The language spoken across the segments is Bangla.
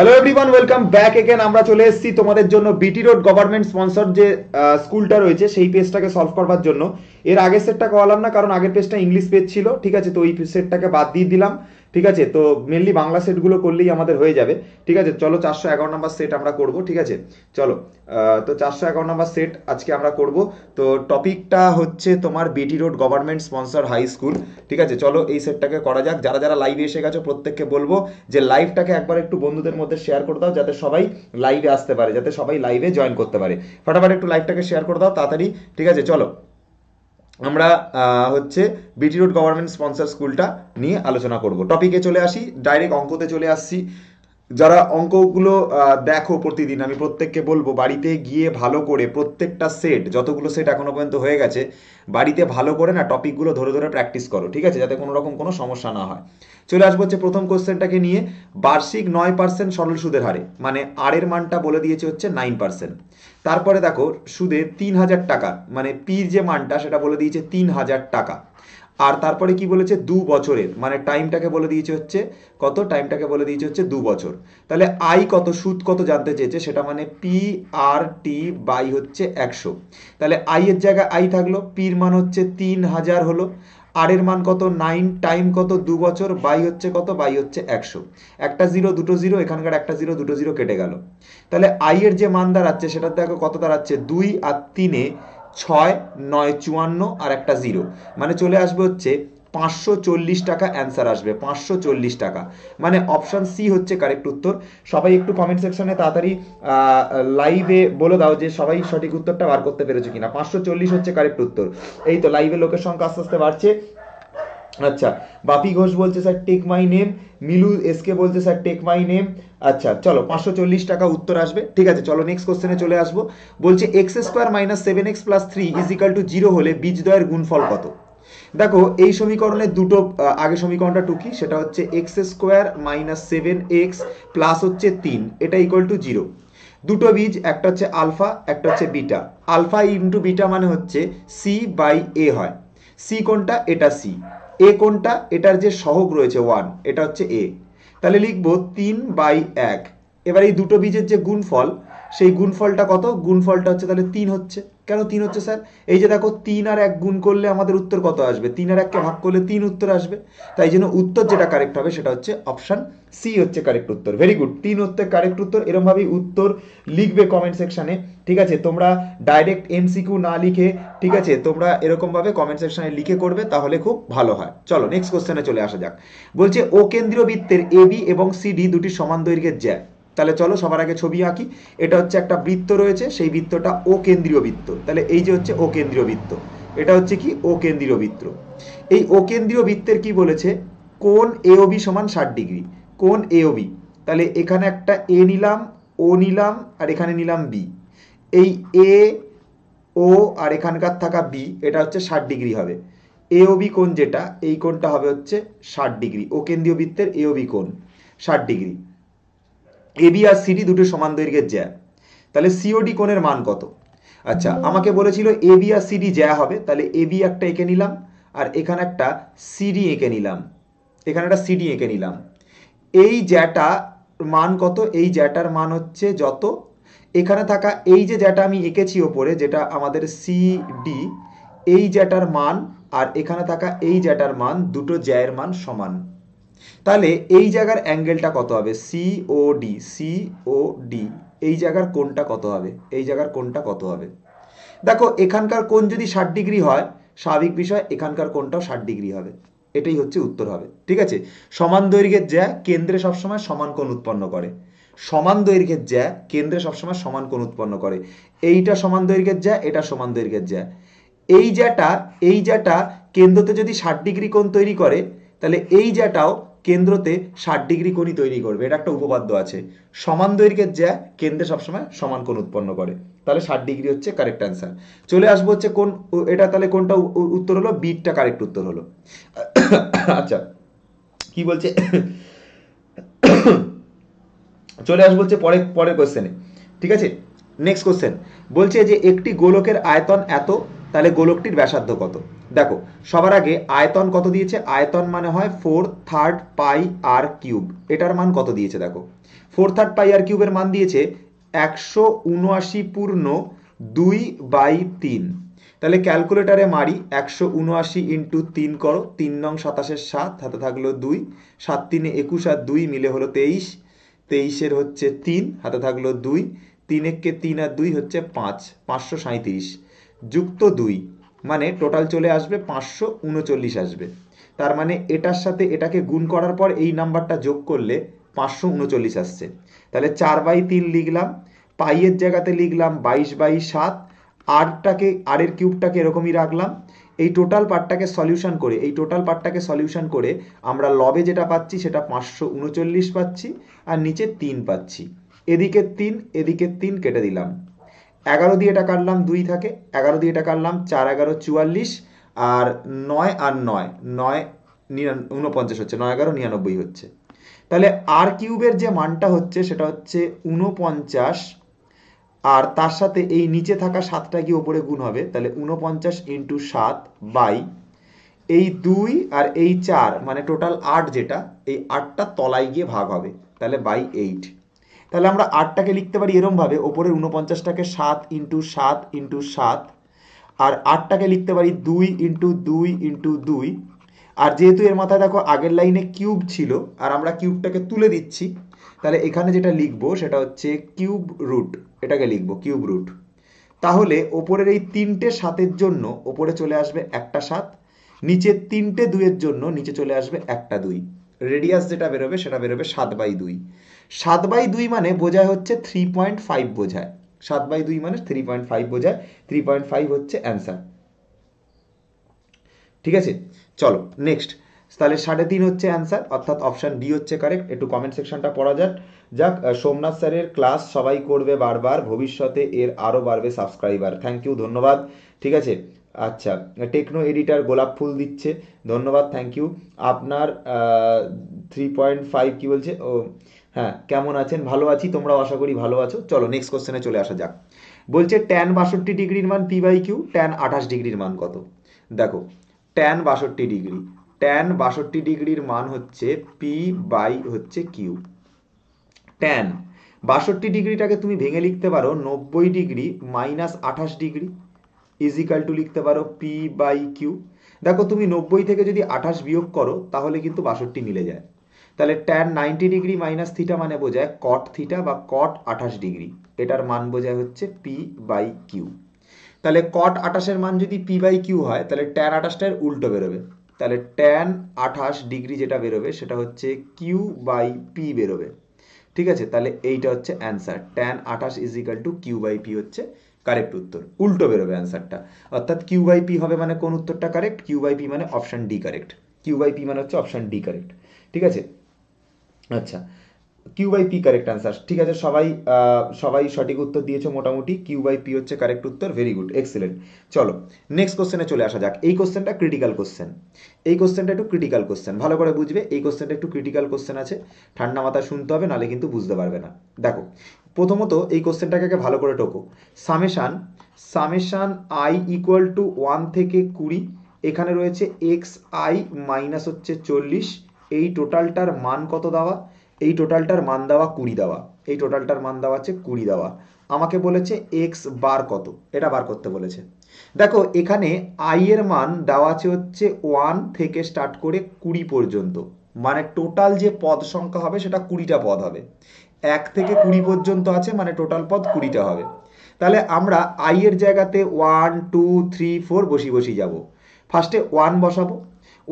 hello everyone welcome back again আমরা চলে এসেছি তোমাদের জন্য বিটি রোড গভর্নমেন্ট স্পন্সর যে স্কুলটা রয়েছে সেই পেজটাকে সলভ করবার জন্য এর আগের সেটটা করালাম না কারণ আগের পেজটা ইংলিশ পেজ ছিল ঠিক আছে তো ওই সেটটাকে বাদ দিয়ে দিলাম ঠিক আছে তো মেনলি বাংলা সেটগুলো করলেই আমাদের হয়ে যাবে ঠিক আছে চলো চারশো এগারো নম্বর সেট আমরা করব ঠিক আছে চলো তো চারশো এগারো নম্বর সেট আজকে আমরা করব তো টপিকটা হচ্ছে তোমার BT road government sponsor high school ঠিক আছে চলো এই সেটটাকে করা যাক যারা যারা লাইভে এসে গেছো প্রত্যেককে বলবো যে লাইভটাকে একবার একটু বন্ধুদের মধ্যে শেয়ার করে দাও যাতে সবাই লাইভে আসতে পারে যাতে সবাই লাইভে জয়েন করতে পারে ফটাফট একটু লাইভটাকে শেয়ার করে দাও তাড়াতাড়ি ঠিক আছে চলো আমরা হচ্ছে বিটি রোড গভর্নমেন্ট স্পন্সার স্কুলটা নিয়ে আলোচনা করব টপিকে চলে আসি ডাইরেক্ট অঙ্কতে চলে আসছি যারা অঙ্কগুলো দেখো প্রতিদিন আমি প্রত্যেককে বলবো বাড়িতে গিয়ে ভালো করে প্রত্যেকটা সেট যতগুলো সেট এখনো পর্যন্ত হয়ে গেছে বাড়িতে ভালো করে না টপিকগুলো ধরে ধরে প্র্যাকটিস করো ঠিক আছে যাতে কোনো রকম কোনো সমস্যা না হয় চলে আসবো হচ্ছে প্রথম কোশ্চেনটাকে নিয়ে বার্ষিক নয় পার্সেন্ট সরল সুদের হারে মানে আরের মানটা বলে দিয়েছে হচ্ছে নাইন পার্সেন্ট তারপরে দেখো সুদে তিন হাজার টাকা মানে পির যে মানটা সেটা বলে দিয়েছে তিন হাজার টাকা আর তারপরে কি বলেছে দু বছরের মানে টাইমটাকে বলে দিয়েছে হচ্ছে কত টাইমটাকে বলে দিয়েছে হচ্ছে দু বছর তাহলে আই কত সুদ কত জানতে চেয়েছে সেটা মানে পি আর টি বাই হচ্ছে একশো তাহলে আই এর জায়গায় আই থাকলো পির মান হচ্ছে তিন হাজার হলো আর এর মান কত নাইন টাইম কত দু বছর বাই হচ্ছে কত বাই হচ্ছে একশো একটা জিরো দুটো জিরো এখানকার একটা জিরো দুটো জিরো কেটে গেল তাহলে আই এর যে মান দাঁড়াচ্ছে সেটা দেখো কত দাঁড়াচ্ছে দুই আর তিনে ছয় নয় চুয়ান্ন আর একটা জিরো মানে চলে আসবে হচ্ছে পাঁচশো চল্লিশ টাকা অ্যান্সার আসবে পাঁচশো চল্লিশ টাকা মানে অপশান সি হচ্ছে কারেক্ট উত্তর সবাই একটু কমেন্ট সেকশনে তাড়াতাড়ি লাইভে বলে দাও যে সবাই সঠিক উত্তরটা বার করতে পেরেছে কিনা পাঁচশো চল্লিশ হচ্ছে কারেক্ট উত্তর এই তো লাইভে লোকের সংখ্যা আস্তে আস্তে বাড়ছে আচ্ছা বাপি ঘোষ বলছে sir take my name Milu SK বলছে স্যার টেক মাই নেম আচ্ছা চলো পাঁচশো চল্লিশ টাকা উত্তর আসবে ঠিক আছে চলো নেক্সট কোশ্চেনে চলে আসবো বলছে x square minus seven x plus three equal to zero হলে বীজদয়ের গুণফল কত দেখো এই সমীকরণে দুটো আগে সমীকরণটা টুকি সেটা হচ্ছে x square minus seven x plus হচ্ছে তিন এটা ইকুয়াল টু জিরো দুটো বীজ একটা হচ্ছে আলফা একটা হচ্ছে বিটা আলফা ইন্টু বিটা মানে হচ্ছে সি বাই এ হয় সি কোনটা এটা সি এ কোনটা এটার যে সহগ রয়েছে ওয়ান এটা হচ্ছে এ তাহলে লিখবো তিন বাই এক এবার এই দুটো বীজের যে গুণফল সেই গুণফলটা কত গুণফলটা হচ্ছে তাহলে তিন হচ্ছে কেন তিন হচ্ছে স্যার এই যে দেখো তিন আর এক গুণ করলে আমাদের উত্তর কত আসবে তিন আর এককে ভাগ করলে তিন উত্তর আসবে তাই জন্য উত্তর যেটা কারেক্ট হবে সেটা হচ্ছে অপশান সি হচ্ছে কারেক্ট উত্তর ভেরি গুড তিন হচ্ছে কারেক্ট উত্তর এরমভাবেই উত্তর লিখবে কমেন্ট সেকশানে ঠিক আছে তোমরা ডাইরেক্ট এমসিকিউ না লিখে ঠিক আছে তোমরা এরকমভাবে কমেন্ট সেকশানে লিখে করবে তাহলে খুব ভালো হয় চলো নেক্সট কোশ্চেনে চলে আসা যাক বলছে ও কেন্দ্রীয় বৃত্তের এবি এবং সিডি দুটি সমান দৈর্ঘ্যের জ্যা তাহলে চলো সবার আগে ছবি আঁকি এটা হচ্ছে একটা বৃত্ত রয়েছে সেই বৃত্তটা ও কেন্দ্রীয় বৃত্ত তাহলে এই যে হচ্ছে ও কেন্দ্রীয় বৃত্ত এটা হচ্ছে কি ও কেন্দ্রীয় বৃত্ত এই ও কেন্দ্রীয় বৃত্তের কি বলেছে কোন এওবি সমান ষাট ডিগ্রি কোন এওবি তাহলে এখানে একটা এ নিলাম ও নিলাম আর এখানে নিলাম বি এই এ ও আর এখানকার থাকা বি এটা হচ্ছে ষাট ডিগ্রি হবে এওবি কোন যেটা এই কোনটা হবে হচ্ছে ষাট ডিগ্রি ও কেন্দ্রীয় বৃত্তের এওবি কোন ষাট ডিগ্রি এবি আর সিডি দুটো সমান দৈর্ঘ্যের জ্যা তাহলে সিওডি কোণের মান কত আচ্ছা আমাকে বলেছিল এবি আর সিডি জ্যা হবে তাহলে এবি একটা এঁকে নিলাম আর এখানে একটা সিডি এঁকে নিলাম এখানে একটা সিডি এঁকে নিলাম এই জ্যাটা মান কত এই জ্যাটার মান হচ্ছে যত এখানে থাকা এই যে জ্যাটা আমি এঁকেছি ওপরে যেটা আমাদের সিডি এই জ্যাটার মান আর এখানে থাকা এই জ্যাটার মান দুটো জ্যায়ের মান সমান তাহলে এই জায়গার অ্যাঙ্গেলটা কত হবে C O D C O D এই জায়গার কোনটা কত হবে এই জায়গার কোনটা কত হবে দেখো এখানকার কোন যদি ষাট ডিগ্রি হয় স্বাভাবিক বিষয় এখানকার কোনটাও ষাট ডিগ্রি হবে এটাই হচ্ছে উত্তর হবে ঠিক আছে সমান দৈর্ঘ্যের জ্যা কেন্দ্রে সবসময় সমান কোণ উৎপন্ন করে সমান দৈর্ঘ্যের জ্যা কেন্দ্রে সবসময় সমান কোণ উৎপন্ন করে এইটা সমান দৈর্ঘ্যের জ্যা এটা সমান দৈর্ঘ্যের জ্যা এই জ্যাটা এই জ্যাটা কেন্দ্রতে যদি ষাট ডিগ্রি কোণ তৈরি করে তাহলে এই জ্যাটাও কেন্দ্রতে ষাট ডিগ্রি কোণই তৈরি করবে এটা একটা উপপাদ্য আছে সমান দৈর্ঘ্যের যে কেন্দ্রে সবসময় সমান কোণ উৎপন্ন করে তাহলে ষাট ডিগ্রি হচ্ছে কারেক্ট অ্যান্সার চলে আসবো হচ্ছে কোন এটা তাহলে কোনটা উত্তর হলো বিটটা কারেক্ট উত্তর হলো আচ্ছা কি বলছে চলে আসবো হচ্ছে পরে পরের কোশ্চেনে ঠিক আছে নেক্সট কোশ্চেন বলছে যে একটি গোলকের আয়তন এত তাহলে গোলকটির ব্যাসার্ধ কত দেখো সবার আগে আয়তন কত দিয়েছে আয়তন মানে হয় four third pi r cube এটার মান কত দিয়েছে দেখো ফোর থার্ড পাই আর কিউবের মান দিয়েছে একশো উনআশি পূর্ণ দুই বাই তিন তাহলে ক্যালকুলেটারে মারি একশো উনআশি ইন্টু তিন করো তিন নং সাতাশের সাত হাতে থাকলো দুই সাত তিনে একুশ আর দুই মিলে হলো তেইশ তেইশের হচ্ছে তিন হাতে থাকলো দুই তিন এককে তিন আর দুই হচ্ছে পাঁচ পাঁচশো সাঁইত্রিশ যুক্ত দুই মানে টোটাল চলে আসবে পাঁচশো উনচল্লিশ আসবে তার মানে এটার সাথে এটাকে গুণ করার পর এই নাম্বারটা যোগ করলে পাঁচশো উনচল্লিশ আসছে তাহলে চার বাই তিন লিখলাম পাইয়ের জায়গাতে লিখলাম বাইশ বাই সাত আরটাকে আরের কিউবটাকে এরকমই রাখলাম এই টোটাল পার্টটাকে সলিউশন করে এই টোটাল পার্টটাকে সলিউশন করে আমরা লবে যেটা পাচ্ছি সেটা পাঁচশো উনচল্লিশ পাচ্ছি আর নিচে তিন পাচ্ছি এদিকে তিন এদিকে তিন কেটে দিলাম এগারো দিয়ে এটা কাটলাম দুই থাকে এগারো দিয়ে এটা কাটলাম চার এগারো চুয়াল্লিশ আর নয় আর নয় নয় নিরান উনপঞ্চাশ হচ্ছে নয় এগারো নিরানব্বই হচ্ছে তাহলে আর কিউবের যে মানটা হচ্ছে সেটা হচ্ছে ঊনপঞ্চাশ আর তার সাথে এই নিচে থাকা সাতটা কি ওপরে গুণ হবে তাহলে ঊনপঞ্চাশ ইন্টু সাত বাই এই দুই আর এই চার মানে টোটাল আট যেটা এই আটটা তলায় গিয়ে ভাগ হবে তাহলে বাই এইট তাহলে আমরা আটটাকে লিখতে পারি এরমভাবে ওপরের উনপঞ্চাশটাকে সাত ইন্টু সাত ইন্টু সাত আর আটটাকে লিখতে পারি দুই ইন্টু দুই ইন্টু দুই আর যেহেতু এর মাথায় দেখো আগের লাইনে কিউব ছিল আর আমরা কিউবটাকে তুলে দিচ্ছি তাহলে এখানে যেটা লিখবো সেটা হচ্ছে কিউব রুট এটাকে লিখবো কিউব রুট তাহলে ওপরের এই তিনটে সাতের জন্য ওপরে চলে আসবে একটা সাত নিচে তিনটে দুইয়ের জন্য নিচে চলে আসবে একটা দুই রেডিয়াস যেটা বেরোবে সেটা বেরোবে সাত বাই দুই সাত বাই দুই মানে বোঝায় হচ্ছে থ্রি পয়েন্ট ফাইভ বোঝায় সাত বাই দুই মানে থ্রি পয়েন্ট ফাইভ বোঝায় থ্রি পয়েন্ট ফাইভ হচ্ছে অ্যান্সার ঠিক আছে চলো নেক্সট তাহলে সাড়ে তিন হচ্ছে অ্যান্সার অর্থাৎ অপশান ডি হচ্ছে কারেক্ট একটু কমেন্ট সেকশনটা পড়া যাক যাক সোমনাথ স্যারের ক্লাস সবাই করবে বারবার ভবিষ্যতে এর আরও বাড়বে সাবস্ক্রাইবার থ্যাংক ইউ ধন্যবাদ ঠিক আছে আচ্ছা টেকনো এডিটার গোলাপ ফুল দিচ্ছে ধন্যবাদ থ্যাংক ইউ আপনার থ্রি পয়েন্ট ফাইভ কী বলছে ও হ্যাঁ কেমন আছেন ভালো আছি তোমরাও আশা করি ভালো আছো চলো নেক্সট কোশ্চেনে চলে আসা যাক বলছে ট্যান বাষট্টি ডিগ্রির মান পি বাই কিউ ট্যান আঠাশ ডিগ্রির মান কত দেখো ট্যান বাষট্টি ডিগ্রি ট্যান বাষট্টি ডিগ্রির মান হচ্ছে পি বাই হচ্ছে কিউ ট্যান বাষট্টি ডিগ্রিটাকে তুমি ভেঙে লিখতে পারো নব্বই ডিগ্রি মাইনাস আঠাশ ডিগ্রি ইজিক্যাল টু লিখতে পারো পি বাই কিউ দেখো তুমি নব্বই থেকে যদি আঠাশ বিয়োগ করো তাহলে কিন্তু বাষট্টি মিলে যায় তাহলে ট্যান নাইনটি ডিগ্রি মাইনাস থিটা মানে বোঝায় কট থিটা বা কট আঠাশ ডিগ্রি এটার মান বোঝায় হচ্ছে পি বাই কিউ তাহলে কট আঠাশের মান যদি পি বাই কিউ হয় তাহলে ট্যান আঠাশটার উল্টো বেরোবে তাহলে ট্যান আঠাশ ডিগ্রি যেটা বেরোবে সেটা হচ্ছে কিউ বাই পি বেরোবে ঠিক আছে তাহলে এইটা হচ্ছে অ্যান্সার ট্যান আঠাশ equal to Q by P হচ্ছে কারেক্ট উত্তর উল্টো বেরোবে অ্যান্সারটা অর্থাৎ কিউ বাই পি হবে মানে কোন উত্তরটা কারেক্ট কিউ বাই পি মানে option D correct Q by P মানে হচ্ছে অপশান ডি কারেক্ট ঠিক আছে আচ্ছা Q by P correct answer ঠিক আছে সবাই সবাই সঠিক উত্তর দিয়েছে মোটামুটি কিউ বাই পি হচ্ছে কারেক্ট উত্তর ভেরি গুড এক্সেলেন্ট চলো নেক্সট কোশ্চেনে চলে আসা যাক এই কোশ্চেনটা ক্রিটিক্যাল কোশ্চেন এই কোশ্চেনটা একটু ক্রিটিক্যাল কোশ্চেন ভালো করে বুঝবে এই কোশ্চেনটা একটু ক্রিটিক্যাল কোশ্চেন আছে ঠান্ডা মাথা শুনতে হবে নালে কিন্তু বুঝতে পারবে না দেখো প্রথমত এই কোশ্চেনটাকে ভালো করে টোকো summation summation I equal to one থেকে কুড়ি এখানে রয়েছে এক্স আই মাইনাস হচ্ছে চল্লিশ এই টোটালটার মান কত দেওয়া এই টোটালটার মান দেওয়া কুড়ি দেওয়া এই টোটালটার মান দেওয়া হচ্ছে কুড়ি দেওয়া আমাকে বলেছে এক্স বার কত এটা বার করতে বলেছে দেখো এখানে আই এর মান দেওয়া আছে হচ্ছে ওয়ান থেকে স্টার্ট করে কুড়ি পর্যন্ত মানে টোটাল যে পদ সংখ্যা হবে সেটা কুড়িটা পদ হবে এক থেকে কুড়ি পর্যন্ত আছে মানে টোটাল পদ কুড়িটা হবে তাহলে আমরা আই এর জায়গাতে ওয়ান টু থ্রি ফোর বসি বসি যাব ফার্স্টে ওয়ান বসাবো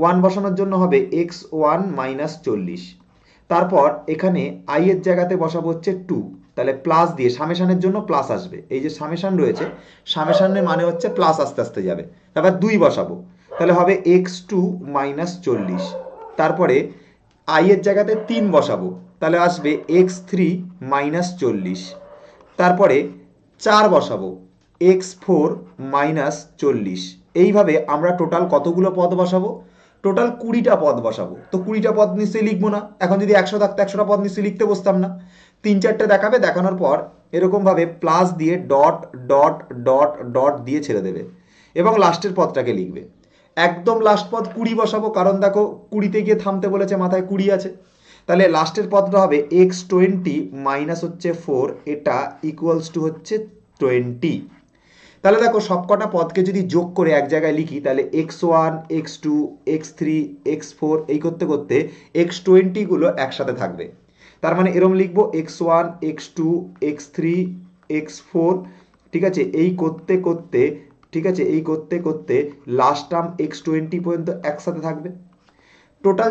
ওয়ান বসানোর জন্য হবে এক্স ওয়ান মাইনাস চল্লিশ তারপর এখানে আই এর জায়গাতে বসাবো হচ্ছে টু তাহলে প্লাস দিয়ে সামেশানের জন্য প্লাস আসবে এই যে সামেশান রয়েছে সামেশানের মানে হচ্ছে প্লাস আস্তে আস্তে যাবে তারপর দুই বসাবো তাহলে হবে এক্স টু মাইনাস চল্লিশ তারপরে আই এর জায়গাতে তিন বসাবো তাহলে আসবে এক্স থ্রি মাইনাস চল্লিশ তারপরে চার বসাবো এক্স ফোর মাইনাস চল্লিশ এইভাবে আমরা টোটাল কতগুলো পদ বসাবো টোটাল কুড়িটা পদ বসাবো তো কুড়িটা পদ নিশ্চয়ই লিখবো না এখন যদি একশো থাকতো একশোটা পদ নিশ্চয়ই লিখতে বসতাম না তিন চারটে দেখাবে দেখানোর পর এরকমভাবে প্লাস দিয়ে ডট ডট ডট ডট দিয়ে ছেড়ে দেবে এবং লাস্টের পদটাকে লিখবে একদম লাস্ট পদ কুড়ি বসাবো কারণ দেখো কুড়িতে গিয়ে থামতে বলেছে মাথায় কুড়ি আছে তাহলে লাস্টের পদটা হবে এক্স টোয়েন্টি মাইনাস হচ্ছে ফোর এটা ইকুয়ালস টু হচ্ছে টোয়েন্টি তাহলে দেখো সবকটা পদকে যদি যোগ করে এক জায়গায় লিখি তাহলে x one x two x three x four এই করতে করতে এক্স টোয়েন্টিগুলো একসাথে থাকবে তার মানে এরম লিখবো x one x two x three x four ঠিক আছে এই করতে করতে ঠিক আছে এই করতে করতে লাস্ট টার্ম এক্স টোয়েন্টি পর্যন্ত একসাথে থাকবে টোটাল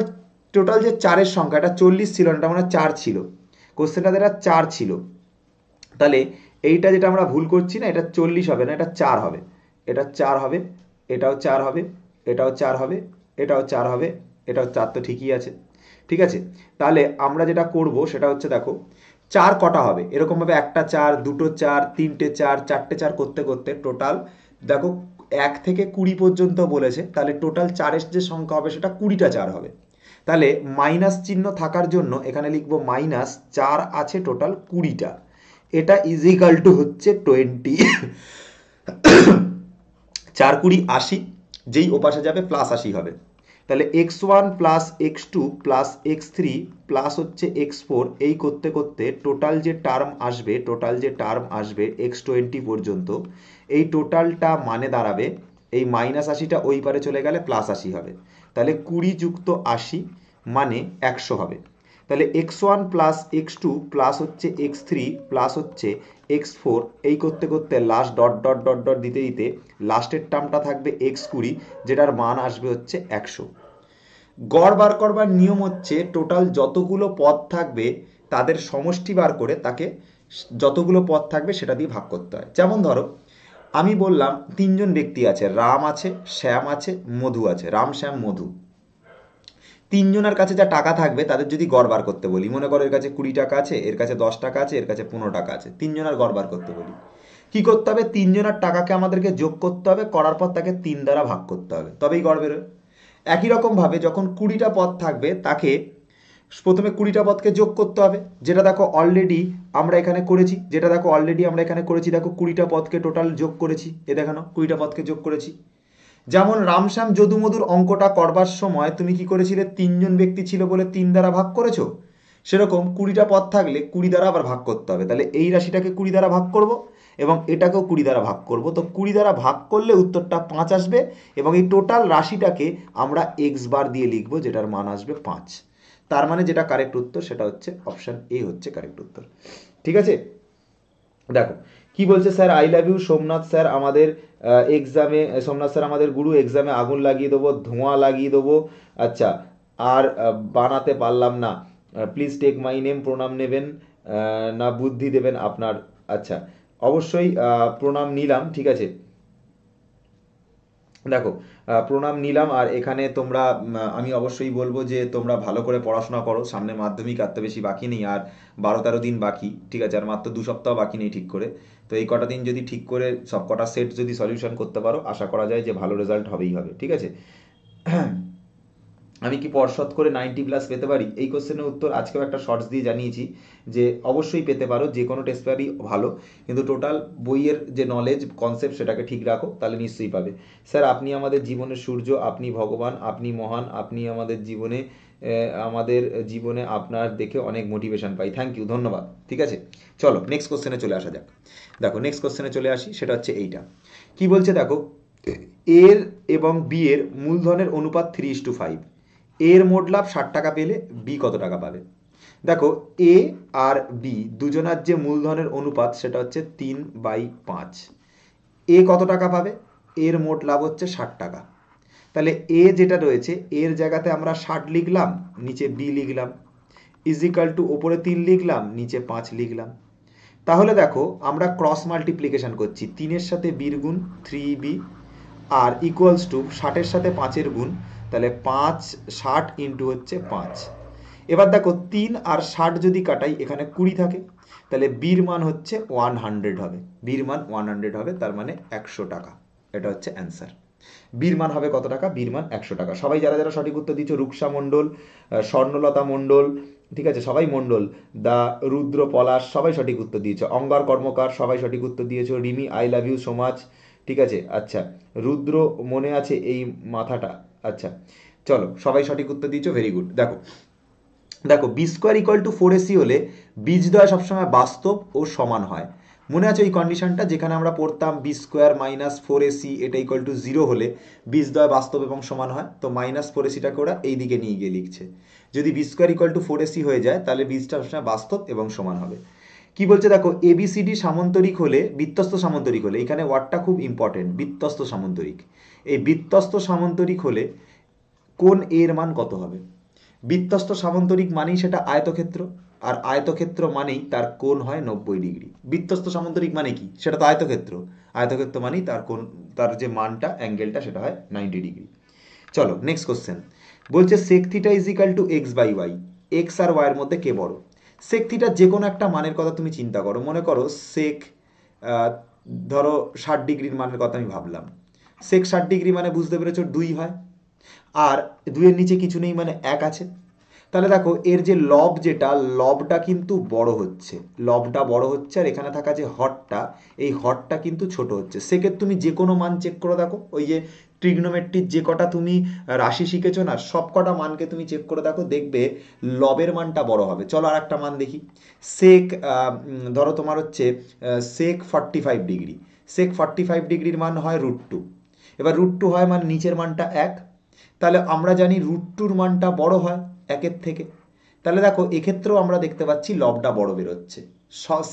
টোটাল যে চারের সংখ্যা এটা চল্লিশ ছিল না এটা মানে চার ছিল কোশ্চেনটা এটা চার ছিল তাহলে এইটা যেটা আমরা ভুল করছি না এটা চল্লিশ হবে না এটা চার হবে এটা চার হবে এটাও চার হবে এটাও চার হবে এটাও চার হবে এটাও চার তো ঠিকই আছে ঠিক আছে তাহলে আমরা যেটা করব সেটা হচ্ছে দেখো চার কটা হবে এরকমভাবে একটা চার দুটো চার তিনটে চার চারটে চার করতে করতে টোটাল দেখো এক থেকে কুড়ি পর্যন্ত বলেছে তাহলে টোটাল চারের যে সংখ্যা হবে সেটা কুড়িটা চার হবে তাহলে মাইনাস চিহ্ন থাকার জন্য এখানে লিখব মাইনাস চার আছে টোটাল কুড়িটা এটা ইজিকাল টু হচ্ছে টোয়েন্টি চার কুড়ি আশি যেই ওপাশে যাবে প্লাস আশি হবে তাহলে x one plus x two plus x three plus হচ্ছে এক্স ফোর এই করতে করতে টোটাল যে টার্ম আসবে টোটাল যে টার্ম আসবে এক্স টোয়েন্টি পর্যন্ত এই টোটালটা মানে দাঁড়াবে এই মাইনাস আশিটা ওই পারে চলে গেলে প্লাস আশি হবে তাহলে কুড়ি যুক্ত আশি মানে একশো হবে তাহলে x one plus x two plus হচ্ছে এক্স থ্রি প্লাস হচ্ছে এক্স ফোর এই করতে করতে last dot dot dot dot দিতে দিতে লাস্টের টার্মটা থাকবে এক্স কুড়ি যেটার মান আসবে হচ্ছে একশো গড় বার করবার নিয়ম হচ্ছে টোটাল যতগুলো পদ থাকবে তাদের সমষ্টি বার করে তাকে যতগুলো পদ থাকবে সেটা দিয়ে ভাগ করতে হয় যেমন ধরো আমি বললাম তিনজন ব্যক্তি আছে রাম আছে শ্যাম আছে মধু আছে রাম শ্যাম মধু তিনজনের কাছে যা টাকা থাকবে তাদের যদি গড়বার করতে বলি মনে করো এর কাছে কুড়ি টাকা আছে এর কাছে দশ টাকা আছে এর কাছে পনেরো টাকা আছে তিনজনের গড়বার করতে বলি কি করতে হবে তিনজনের টাকাকে আমাদেরকে যোগ করতে হবে করার পর তাকে তিন দ্বারা ভাগ করতে হবে তবেই গড় বেরোয় একই রকমভাবে যখন কুড়িটা পথ থাকবে তাকে প্রথমে কুড়িটা পদকে যোগ করতে হবে যেটা দেখো অলরেডি আমরা এখানে করেছি যেটা দেখো অলরেডি আমরা এখানে করেছি দেখো কুড়িটা পদকে টোটাল যোগ করেছি এ দেখানো কুড়িটা পদকে যোগ করেছি যেমন রামশ্যাম যদুমধুর অঙ্কটা করবার সময় তুমি কি করেছিলে তিনজন ব্যক্তি ছিল বলে তিন দ্বারা ভাগ করেছো সেরকম কুড়িটা পদ থাকলে কুড়ি দ্বারা আবার ভাগ করতে হবে তাহলে এই রাশিটাকে কুড়ি দ্বারা ভাগ করব এবং এটাকেও কুড়ি দ্বারা ভাগ করব তো কুড়ি দ্বারা ভাগ করলে উত্তরটা পাঁচ আসবে এবং এই টোটাল রাশিটাকে আমরা এক্স বার দিয়ে লিখব যেটার মান আসবে পাঁচ তার মানে যেটা কারেক্ট উত্তর সেটা হচ্ছে অপশান এ হচ্ছে কারেক্ট উত্তর ঠিক আছে দেখো কি বলছে sir I love you Somnath sir আমাদের এক্সামে সোমনাথ স্যার আমাদের গুরু এক্সামে আগুন লাগিয়ে দেবো ধোঁয়া লাগিয়ে দেবো আচ্ছা আর বানাতে পারলাম না প্লিজ টেক মাই নেম প্রণাম নেবেন না বুদ্ধি দেবেন আপনার আচ্ছা অবশ্যই প্রণাম নিলাম ঠিক আছে দেখো প্রণাম নিলাম আর এখানে তোমরা আমি অবশ্যই বলবো যে তোমরা ভালো করে পড়াশোনা করো সামনে মাধ্যমিক আর তো বেশি বাকি নেই আর বারো তেরো দিন বাকি ঠিক আছে আর মাত্র দু সপ্তাহ বাকি নেই ঠিক করে তো এই কটা দিন যদি ঠিক করে সব কটা সেট যদি সলিউশন করতে পারো আশা করা যায় যে ভালো রেজাল্ট হবেই হবে ঠিক আছে আমি কি পর্ষদ করে নাইনটি প্লাস পেতে পারি এই কোশ্চেনের উত্তর আজকেও একটা শর্টস দিয়ে জানিয়েছি যে অবশ্যই পেতে পারো যে কোনো টেস্ট পেপারই ভালো কিন্তু টোটাল বইয়ের যে নলেজ কনসেপ্ট সেটাকে ঠিক রাখো তাহলে নিশ্চয়ই পাবে স্যার আপনি আমাদের জীবনের সূর্য আপনি ভগবান আপনি মহান আপনি আমাদের জীবনে আমাদের জীবনে আপনার দেখে অনেক মোটিভেশন পাই থ্যাংক ইউ ধন্যবাদ ঠিক আছে চলো নেক্সট কোশ্চেনে চলে আসা যাক দেখো নেক্সট কোশ্চেনে চলে আসি সেটা হচ্ছে এইটা কি বলছে দেখো এর এবং বি এর মূলধনের অনুপাত থ্রি ইস টু ফাইভ এর মোট লাভ ষাট টাকা পেলে বি কত টাকা পাবে দেখো এ আর বি দুজনার যে মূলধনের অনুপাত সেটা হচ্ছে তিন বাই পাঁচ এ কত টাকা পাবে এর মোট লাভ হচ্ছে ষাট টাকা তাহলে এ যেটা রয়েছে এর জায়গাতে আমরা ষাট লিখলাম নিচে বি লিখলাম ইজিক্যাল টু ওপরে তিন লিখলাম নিচে পাঁচ লিখলাম তাহলে দেখো আমরা ক্রস মাল্টিপ্লিকেশান করছি তিনের সাথে বির গুণ থ্রি বি আর ইকুয়ালস টু ষাটের সাথে পাঁচের গুণ তাহলে পাঁচ ষাট ইন্টু হচ্ছে পাঁচ এবার দেখো তিন আর ষাট যদি কাটাই এখানে কুড়ি থাকে তাহলে বীর মান হচ্ছে ওয়ান হান্ড্রেড হবে বীর মান ওয়ান হান্ড্রেড হবে তার মানে একশো টাকা এটা হচ্ছে অ্যান্সার বীর মান হবে কত টাকা বীর মান একশো টাকা সবাই যারা যারা সঠিক উত্তর দিচ্ছ রূপসা মণ্ডল স্বর্ণলতা মণ্ডল ঠিক আছে সবাই মণ্ডল দা রুদ্র পলাশ সবাই সঠিক উত্তর দিয়েছে অঙ্গার কর্মকার সবাই সঠিক উত্তর দিয়েছো Rimi I love you so much ঠিক আছে আচ্ছা রুদ্র মনে আছে এই মাথাটা আচ্ছা চলো সবাই সঠিক উত্তর দিয়েছো ভেরি গুড দেখো দেখো b square equal to four ac হলে বীজদ্বয় সবসময় বাস্তব ও সমান হয় মনে আছে ওই কন্ডিশনটা যেখানে আমরা পড়তাম b square minus four ac এটা ইকুয়াল টু জিরো হলে বীজদ্বয় বাস্তব এবং সমান হয় তো মাইনাস ফোর এসিটাকে ওরা এই দিকে নিয়ে গিয়ে লিখছে যদি b square equal to four ac হয়ে যায় তাহলে বীজটা সবসময় বাস্তব এবং সমান হবে কি বলছে দেখো এবিসিডি সামন্তরিক হলে বিত্তস্ত সামন্তরিক হলে এখানে ওয়ার্ডটা খুব ইম্পর্টেন্ট বিত্তস্ত সামন্তরিক এই বিত্তস্ত সামান্তরিক হলে কোন এর মান কত হবে বিত্তস্ত সামান্তরিক মানেই সেটা আয়তক্ষেত্র আর আয়তক্ষেত্র মানেই তার কোণ হয় নব্বই ডিগ্রি বৃত্তস্ত সামান্তরিক মানে কি সেটা তো আয়তক্ষেত্র আয়তক্ষেত্র মানেই তার কোন তার যে মানটা অ্যাঙ্গেলটা সেটা হয় নাইনটি ডিগ্রি চলো নেক্সট কোশ্চেন বলছে সেকথিটা is equal to x by y x আর ওয়াইয়ের মধ্যে কে বড় সেকথিটা যে কোনো একটা মানের কথা তুমি চিন্তা করো মনে করো সেক ধরো ষাট ডিগ্রির মানের কথা আমি ভাবলাম সেক ষাট ডিগ্রি মানে বুঝতে পেরেছ দুই হয় আর দুইয়ের নিচে কিছু নেই মানে এক আছে তাহলে দেখো এর যে লব যেটা লবটা কিন্তু বড় হচ্ছে লবটা বড় হচ্ছে আর এখানে থাকা যে হটটা এই হটটা কিন্তু ছোট হচ্ছে সেক্ষেত্রে তুমি যে কোনো মান চেক করে দেখো ওই যে ট্রিগনোমেট্রির যে কটা তুমি রাশি শিখেছো না সব কটা মানকে তুমি চেক করে দেখো দেখবে লবের মানটা বড় হবে চলো আর একটা মান দেখি সেক ধরো তোমার হচ্ছে sec forty five degree sec forty five ডিগ্রির মান হয় রুট টু এবার রুট টু হয় মানে নিচের মানটা এক তাহলে আমরা জানি রুট টুর মানটা বড় হয় একের থেকে তাহলে দেখো এক্ষেত্রেও আমরা দেখতে পাচ্ছি লবটা বড় বেরোচ্ছে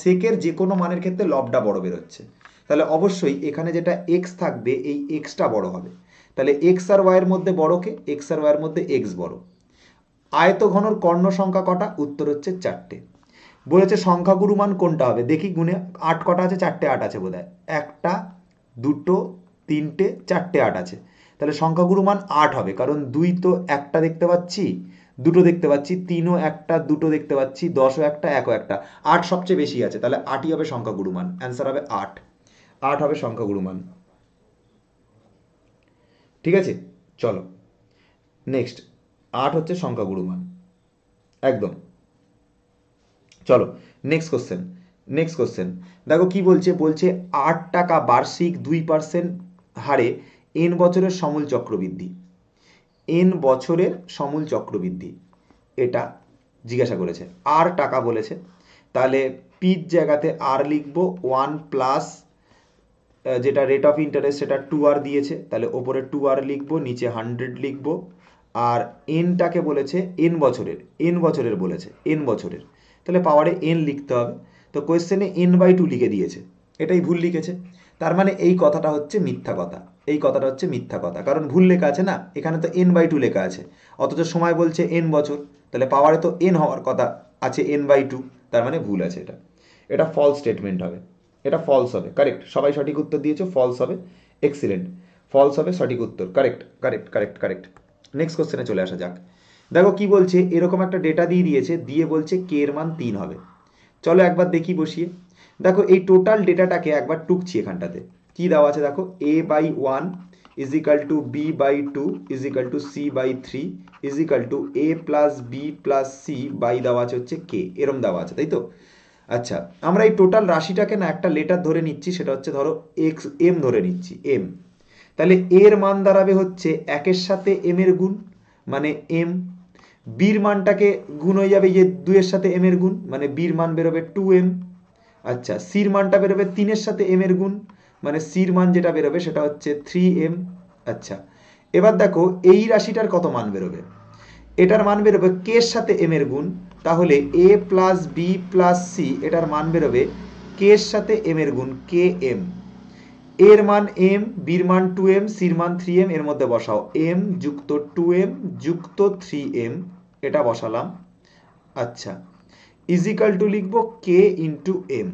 সেকের যে কোনো মানের ক্ষেত্রে লবটা বড় বেরোচ্ছে তাহলে অবশ্যই এখানে যেটা এক্স থাকবে এই এক্সটা বড় হবে তাহলে এক্স আর ওয়াইয়ের মধ্যে বড়কে এক্স আর ওয়াইয়ের মধ্যে এক্স বড় আয়ত ঘনর কর্ণ সংখ্যা কটা উত্তর হচ্ছে চারটে বলেছে সংখ্যাগুরু মান কোনটা হবে দেখি গুনে আট কটা আছে চারটে আট আছে বোধ একটা দুটো তিনটে চারটে আট আছে তাহলে সংখ্যাগুরু মান আট হবে কারণ দুই তো একটা দেখতে পাচ্ছি দুটো দেখতে পাচ্ছি তিনও একটা দুটো দেখতে পাচ্ছি দশও একটা একও একটা আট সবচেয়ে বেশি আছে তাহলে আটই হবে সংখ্যাগুরু মান অ্যান্সার হবে আট আট হবে সংখ্যাগুরু মান ঠিক আছে চলো নেক্সট আট হচ্ছে সংখ্যাগুরু মান একদম চলো নেক্সট কোশ্চেন নেক্সট কোশ্চেন দেখো কি বলছে বলছে আট টাকা বার্ষিক দুই পার্সেন্ট হারে এন বছরের সমূল চক্রবৃদ্ধি এন বছরের সমূল চক্রবৃদ্ধি এটা জিজ্ঞাসা করেছে আর টাকা বলেছে তাহলে পির জায়গাতে আর লিখব ওয়ান প্লাস যেটা রেট অফ ইন্টারেস্ট সেটা টু আর দিয়েছে তাহলে ওপরে টু আর লিখবো নিচে হান্ড্রেড লিখবো আর এনটাকে বলেছে এন বছরের এন বছরের বলেছে এন বছরের তাহলে পাওয়ারে এন লিখতে হবে তো কোয়েশ্চেনে এন বাই টু লিখে দিয়েছে এটাই ভুল লিখেছে তার মানে এই কথাটা হচ্ছে মিথ্যা কথা এই কথাটা হচ্ছে মিথ্যা কথা কারণ ভুল লেখা আছে না এখানে তো এন বাই টু লেখা আছে অথচ সময় বলছে এন বছর তাহলে পাওয়ারে তো এন হওয়ার কথা আছে এন বাই টু তার মানে ভুল আছে এটা এটা ফলস স্টেটমেন্ট হবে এটা ফলস হবে কারেক্ট সবাই সঠিক উত্তর দিয়েছো ফলস হবে এক্সিলেন্ট ফলস হবে সঠিক উত্তর correct correct correct correct next কোশ্চেনে চলে আসা যাক দেখো কি বলছে এরকম একটা ডেটা দিয়ে দিয়েছে দিয়ে বলছে কে এর মান তিন হবে চলো একবার দেখি বসিয়ে দেখো এই টোটাল ডেটাটাকে একবার টুকছি এখানটাতে কি দেওয়া আছে দেখো a by one is equal to b by two is equal to c by three is equal to a plus b plus c by দেওয়া আছে হচ্ছে কে এরম দেওয়া আছে তাই তো আচ্ছা আমরা এই টোটাল রাশিটাকে না একটা লেটার ধরে নিচ্ছি সেটা হচ্ছে ধরো এক্স এম ধরে নিচ্ছি এম তাহলে এর মান দাঁড়াবে হচ্ছে একের সাথে এম এর গুণ মানে এম বির মানটাকে গুণ হয়ে যাবে যে দুইয়ের সাথে এম এর গুণ মানে বির মান বেরোবে টু এম আচ্ছা সির মানটা বেরোবে তিনের সাথে এম এর গুণ মানে সির মান যেটা বেরোবে সেটা হচ্ছে থ্রি এম আচ্ছা এবার দেখো এই রাশিটার কত মান বেরোবে এটার মান বেরোবে কে এর সাথে এম এর গুণ তাহলে a plus b plus c এটার মান বেরোবে কে এর সাথে এম এর গুণ কে এম এর মান এম বির মান টু এম সির মান থ্রি এম এর মধ্যে বসাও এম যুক্ত টু এম যুক্ত থ্রি এম এটা বসালাম আচ্ছা ইজিক্যাল টু লিখবো কে ইন্টু এম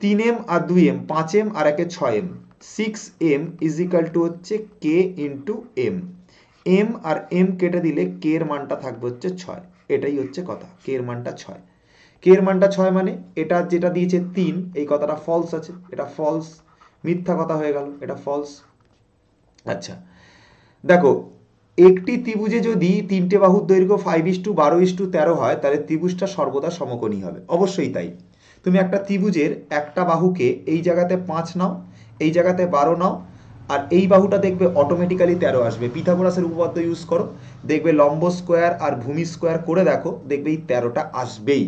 তিন এম আর দুই এম পাঁচ এম আর একে ছয় m six m is equal to হচ্ছে কে ইন্টু এম এম আর এম কেটে দিলে কে এর মানটা থাকবে হচ্ছে ছয় এটাই হচ্ছে কথা কে এর মানটা ছয় কে এর মানটা ছয় মানে এটা যেটা দিয়েছে তিন এই কথাটা ফলস আছে এটা ফলস মিথ্যা কথা হয়ে গেল এটা ফলস আচ্ছা দেখো একটি ত্রিভুজে যদি তিনটে বাহুর দৈর্ঘ্য ফাইভ ইস টু বারো ইস টু তেরো হয় তাহলে ত্রিভুজটা সর্বদা সমকোণী হবে অবশ্যই তাই তুমি একটা ত্রিভুজের একটা বাহুকে এই জায়গাতে পাঁচ নাও এই জায়গাতে বারো নাও আর এই বাহুটা দেখবে অটোমেটিক্যালি তেরো আসবে পিথাগোরাসের উপপাদ্য ইউজ করো দেখবে লম্ব স্কোয়ার আর ভূমি স্কোয়ার করে দেখো দেখবে এই তেরোটা আসবেই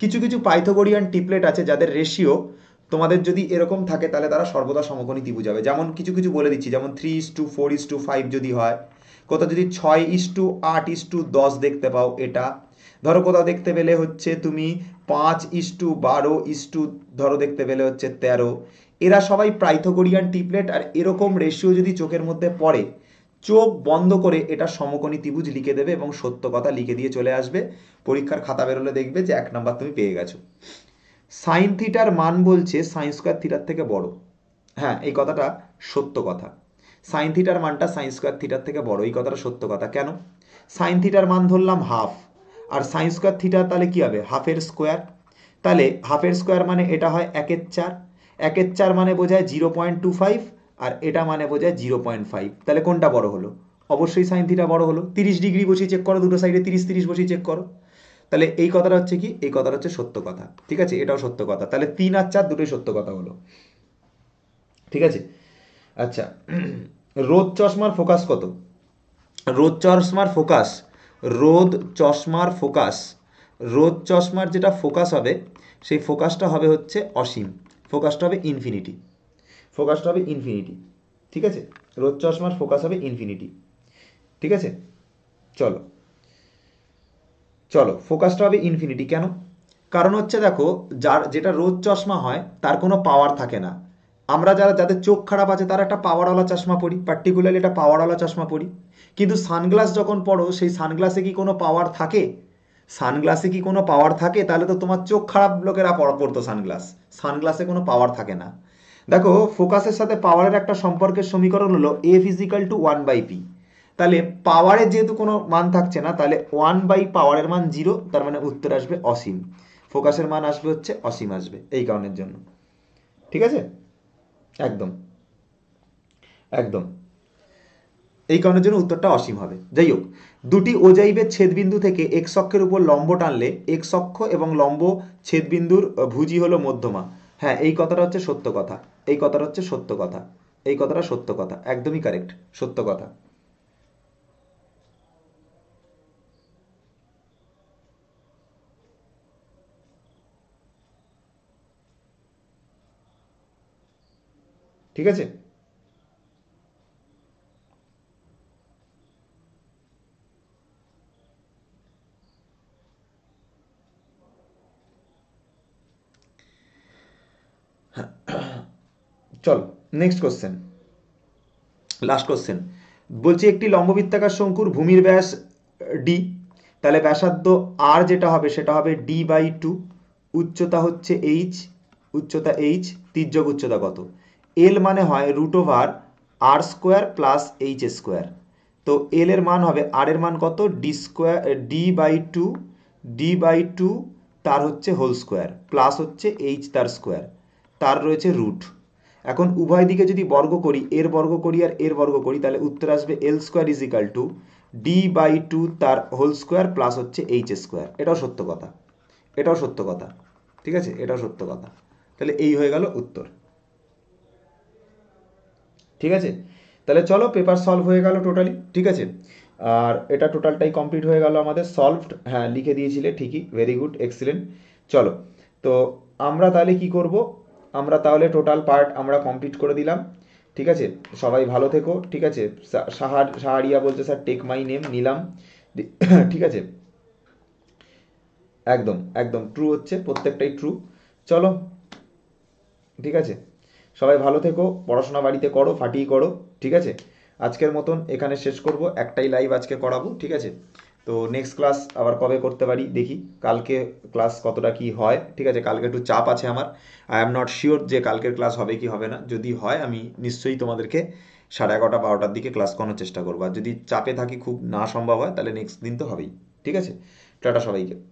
কিছু কিছু পাইথোগোরিয়ান টিপলেট আছে যাদের রেশিও তোমাদের যদি এরকম থাকে তাহলে তারা সর্বদা সমকোণী ত্রিভুজ হবে যেমন কিছু কিছু বলে দিচ্ছি যেমন three is two four is two five যদি হয় কোথাও যদি ছয় ইস টু আট ইস টু দশ দেখতে পাও এটা ধরো কোথাও দেখতে পেলে হচ্ছে তুমি পাঁচ ইস টু বারো ইস টু ধরো দেখতে পেলে হচ্ছে তেরো এরা সবাই প্রাইথোকোরিয়ান টিপলেট আর এরকম রেশিও যদি চোখের মধ্যে পড়ে চোখ বন্ধ করে এটা সমকোণী ত্রিভুজ লিখে দেবে এবং সত্য কথা লিখে দিয়ে চলে আসবে পরীক্ষার খাতা বেরোলে দেখবে যে এক নাম্বার তুমি পেয়ে গেছো সাইন থিটার মান বলছে সাইন স্কোয়ার থিটার থেকে বড় হ্যাঁ এই কথাটা সত্য কথা সাইন থিটার মানটা সাইন স্কোয়ার থিটার থেকে বড় এই কথাটা সত্য কথা কেন সাইন থিটার মান ধরলাম হাফ আর সাইন স্কোয়ার থিটা তাহলে কী হবে হাফের স্কোয়ার তাহলে হাফের স্কোয়ার মানে এটা হয় একের চার একের চার মানে বোঝায় জিরো পয়েন্ট টু ফাইভ আর এটা মানে বোঝায় জিরো পয়েন্ট ফাইভ তাহলে কোনটা বড় হলো অবশ্যই সাইন থিটা বড় হলো তিরিশ ডিগ্রি বসিয়ে চেক করো দুটো সাইডে তিরিশ তিরিশ বসিয়ে চেক করো তাহলে এই কথাটা হচ্ছে কি এই কথাটা হচ্ছে সত্য কথা ঠিক আছে এটাও সত্য কথা তাহলে তিন আর চার দুটোই সত্য কথা হলো ঠিক আছে আচ্ছা রোদ চশমার ফোকাস কত রোদ চশমার ফোকাস রোদ চশমার ফোকাস রোদ চশমার যেটা ফোকাস হবে সেই ফোকাসটা হবে হচ্ছে অসীম ফোকাসটা হবে ইনফিনিটি ফোকাসটা হবে ইনফিনিটি ঠিক আছে রোদ চশমার ফোকাস হবে ইনফিনিটি ঠিক আছে চলো চলো ফোকাসটা হবে ইনফিনিটি কেন কারণ হচ্ছে দেখো যার যেটা রোদ চশমা হয় তার কোনো পাওয়ার থাকে না আমরা যারা যাদের চোখ খারাপ আছে তারা একটা পাওয়ারওয়ালা চশমা পরি পার্টিকুলারলি একটা পাওয়ারওয়ালা চশমা পড়ি কিন্তু সানগ্লাস যখন পড়ো সেই সানগ্লাসে কি কোনো পাওয়ার থাকে সানগ্লাসে কি কোনো পাওয়ার থাকে তাহলে তো তোমার চোখ খারাপ লোকেরা পড়তো সানগ্লাস সানগ্লাসে কোনো পাওয়ার থাকে না দেখো ফোকাসের সাথে পাওয়ারের একটা সম্পর্কের সমীকরণ হলো a is equal to one by p তাহলে পাওয়ারের যেহেতু কোনো মান থাকছে না তাহলে ওয়ান বাই পাওয়ারের মান জিরো তার মানে উত্তর আসবে অসীম ফোকাসের মান আসবে হচ্ছে অসীম আসবে এই কারণের জন্য ঠিক আছে একদম একদম এই কারণের জন্য উত্তরটা অসীম হবে যাই হোক দুটি ওজাইবের ছেদবিন্দু থেকে এক অক্ষের উপর লম্ব টানলে এক অক্ষ এবং লম্ব ছেদবিন্দুর ভুজি হলো মধ্যমা হ্যাঁ এই কথাটা হচ্ছে সত্য কথা এই কথাটা হচ্ছে সত্য কথা এই কথাটা সত্য কথা একদমই কারেক্ট সত্য কথা ঠিক আছে চলো নেক্সট কোশ্চেন লাস্ট কোশ্চেন বলছি একটি লম্ববৃত্তাকার শঙ্কুর ভূমির ব্যাস ডি তাহলে ব্যাসার্ধ আর যেটা হবে সেটা হবে ডি বাই টু উচ্চতা হচ্ছে এইচ উচ্চতা এইচ তির্যক উচ্চতা কত এল মানে হয় root over r square plus h square তো এল এর মান হবে আর এর মান কত d square d by two d by two তার হচ্ছে হোল স্কোয়ার প্লাস হচ্ছে এইচ তার স্কোয়ার তার রয়েছে রুট এখন উভয় দিকে যদি বর্গ করি এর বর্গ করি আর এর বর্গ করি তাহলে উত্তর আসবে l square is equal to d by two তার হোল স্কোয়ার প্লাস হচ্ছে এইচ স্কোয়ার এটাও সত্য কথা এটাও সত্য কথা ঠিক আছে এটাও সত্য কথা তাহলে এই হয়ে গেল উত্তর ঠিক আছে তাহলে চলো পেপার সলভ হয়ে গেল টোটালি ঠিক আছে আর এটা টোটালটাই কমপ্লিট হয়ে গেল আমাদের সলভড হ্যাঁ লিখে দিয়েছিলে ঠিকই ভেরি গুড এক্সিলেন্ট চলো তো আমরা তাহলে কি করব আমরা তাহলে টোটাল পার্ট আমরা কমপ্লিট করে দিলাম ঠিক আছে সবাই ভালো থেকো ঠিক আছে সাহার সাহারিয়া বলছে স্যার টেক মাই নেম নিলাম ঠিক আছে একদম একদম ট্রু হচ্ছে প্রত্যেকটাই ট্রু চলো ঠিক আছে সবাই ভালো থেকো পড়াশোনা বাড়িতে করো ফাটিয়ে করো ঠিক আছে আজকের মতন এখানে শেষ করব একটাই লাইভ আজকে করাবো ঠিক আছে তো নেক্সট ক্লাস আবার কবে করতে পারি দেখি কালকে ক্লাস কতটা কি হয় ঠিক আছে কালকে একটু চাপ আছে আমার আই এম নট শিওর যে কালকের ক্লাস হবে কি হবে না যদি হয় আমি নিশ্চয়ই তোমাদেরকে সাড়ে এগারোটা বারোটার দিকে ক্লাস করানোর চেষ্টা করবো আর যদি চাপে থাকি খুব না সম্ভব হয় তাহলে নেক্সট দিন তো হবেই ঠিক আছে টাটা সবাইকে